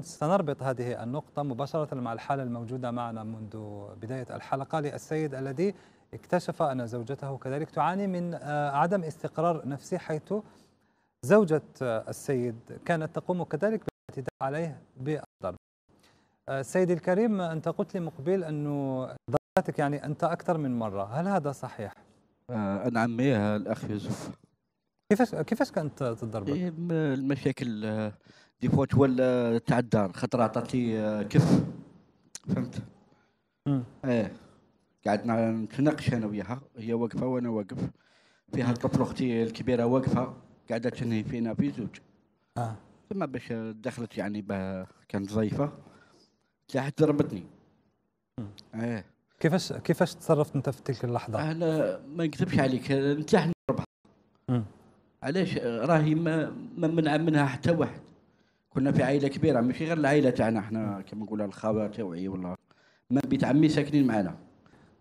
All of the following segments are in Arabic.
سنربط هذه النقطة مباشرة مع الحالة الموجودة معنا منذ بداية الحلقة للسيد الذي اكتشف أن زوجته كذلك تعاني من آه، عدم استقرار نفسي حيث زوجة آه، السيد كانت تقوم كذلك بالاعتداء عليه بالضرب آه، سيدي الكريم أنت قلت لي مقبل أنه ضربتك يعني أنت أكثر من مرة هل هذا صحيح؟ أنا عميها الأخ يوسف كيفاش كيفاش كانت تضربك؟ إيه، المشاكل آه، ديفوات ولا تاع الدار خاطر عطاتي آه، كف فهمت؟ ايه قعدنا نتناقش انا وياها هي واقفه وانا واقف فيها طفل اختي الكبيره واقفه قاعده تنهي فينا في زوج اه ثم باش دخلت يعني كانت ضيفه تلاحت ضربتني ايه كيفاش كيفاش تصرفت انت في تلك اللحظه؟ انا ما نكذبش عليك نتلاحت علاش راهي ما منع منها حتى واحد كنا في عائله كبيره ماشي غير العائله تاعنا احنا كما نقولوا الخبر تاوعي ولا ما بيت عمي ساكنين معنا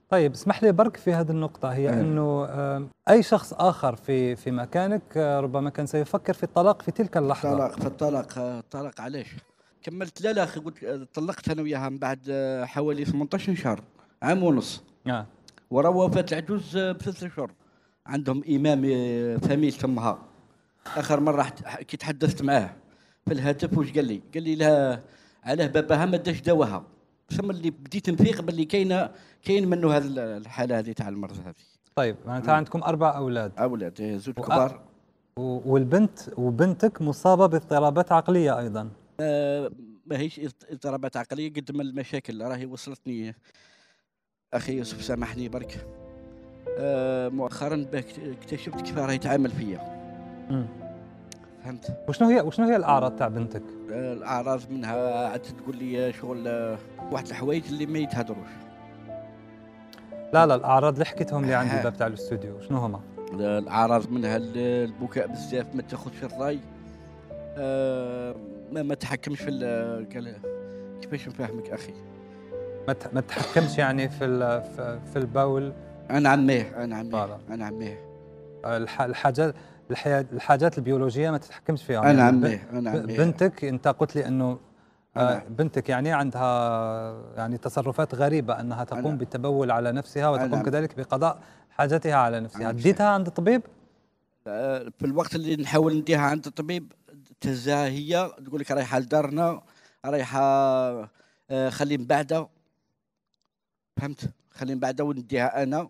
طيب اسمح لي برك في هذه النقطة هي أه. أنه آه، أي شخص آخر في في مكانك آه، ربما كان سيفكر في الطلاق في تلك اللحظة الطلاق في الطلاق آه، الطلاق علاش؟ كملت لا لا أخي قلت طلقت أنا وياها من بعد حوالي 18 شهر عام ونص آه. ورا وفاة العجوز بثلاث شهور عندهم امام فاميل آه، تمها اخر مره كي تحدثت معاه في الهاتف واش قال لي؟ قال لي لها علاه باباها ما داش دواها ثم اللي بديت نفيق باللي كاينه كاين منه هذه الحاله هذه تاع المرض هذه طيب معناتها عندكم اربع اولاد اولاد إيه، زوج وأ... كبار و... والبنت وبنتك مصابه باضطرابات عقليه ايضا أه ماهيش اضطرابات عقليه قد ما المشاكل راهي وصلتني اخي يوسف سامحني برك آه، مؤخرا اكتشفت كيف راه يتعامل فيا فهمت وشنو هي وشنو هي الاعراض تاع بنتك آه، الاعراض منها عاد تقول لي شغل آه، واحد الحوايج اللي ما يتهدروش لا لا الاعراض اللي حكيتهم لي عندي الباب تاع الاستوديو شنو هما الاعراض منها البكاء بزاف ما تاخذش الراي ما ما تحكمش في كيفاش نفهمك اخي ما ما تحكمش يعني في في البول انا عميه انا عميه انا عميه آه، الحاجات الحاجات البيولوجيه ما تتحكمش فيها انا يعني عميه انا عميه بنتك انت قلت لي انه آه، بنتك يعني عندها يعني تصرفات غريبه انها تقوم بالتبول على نفسها وتقوم كذلك بقضاء حاجتها على نفسها ديتها عند الطبيب آه، في الوقت اللي نحاول نديها عند الطبيب هي تقول لك رايحه لدارنا رايحه خلي من بعدها فهمت خلي من بعدها ونديها انا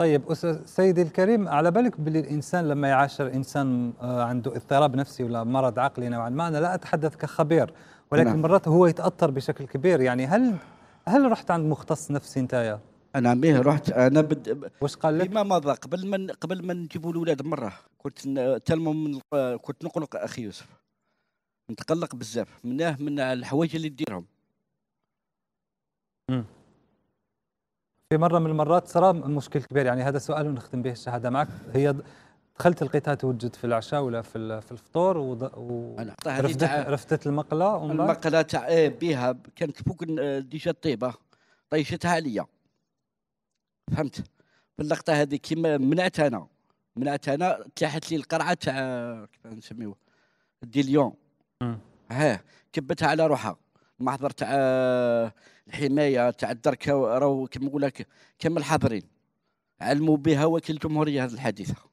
طيب أستاذ سيدي الكريم على بالك باللي الإنسان لما يعاشر إنسان آه، عنده اضطراب نفسي ولا مرض عقلي نوعا ما أنا لا أتحدث كخبير ولكن نعم. مرات هو يتأثر بشكل كبير يعني هل هل رحت عند مختص نفسي أنت انا به رحت انا بد واش قال لك؟ فيما مضى قبل ما قبل ما نجيبوا الاولاد مره كنت من كنت نقلق اخي يوسف نتقلق بزاف منه من الحوايج اللي ديرهم في مره من المرات صار مشكل كبير يعني هذا سؤال ونختم به الشهاده معك هي دخلت لقيتها توجد في العشاء ولا في في الفطور وض... و رفدت رفتت المقله ومن بعد المقله تاع ايه بها كانت فوق ديجا طيبه طيشتها عليا فهمت في اللقطه هذه كيما منعت انا منعت انا تاحت لي القرعه تاع كيف نسميوها دي ليون ها كبتها على روحها المحضر تاع آه، الحمايه تاع الدركه راهو كما نقول لك كما الحاضرين علموا بها وكيل الجمهوريه هذه الحادثه